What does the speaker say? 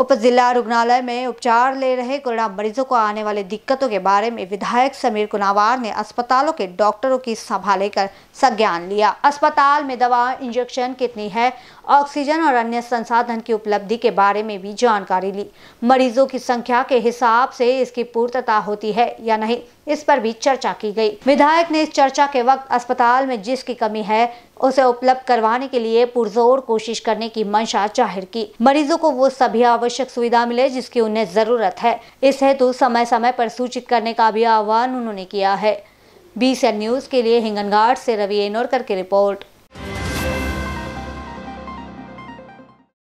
उप जिला रुग्णालय में उपचार ले रहे कोरोना मरीजों को आने वाली दिक्कतों के बारे में विधायक समीर कुनावार ने अस्पतालों के डॉक्टरों की सभा लेकर संज्ञान लिया अस्पताल में दवा इंजेक्शन कितनी है ऑक्सीजन और अन्य संसाधन की उपलब्धि के बारे में भी जानकारी ली मरीजों की संख्या के हिसाब से इसकी पूर्तता होती है या नहीं इस पर भी चर्चा की गई विधायक ने इस चर्चा के वक्त अस्पताल में जिसकी कमी है उसे उपलब्ध करवाने के लिए पुरजोर कोशिश करने की मंशा जाहिर की मरीजों को वो सभी आवश्यक सुविधा मिले जिसकी उन्हें ज़रूरत है इस हेतु समय समय पर सूचित करने का भी आह्वान उन्होंने किया है बी न्यूज़ के लिए हिंगनगाड़ से रवि एनोरकर की रिपोर्ट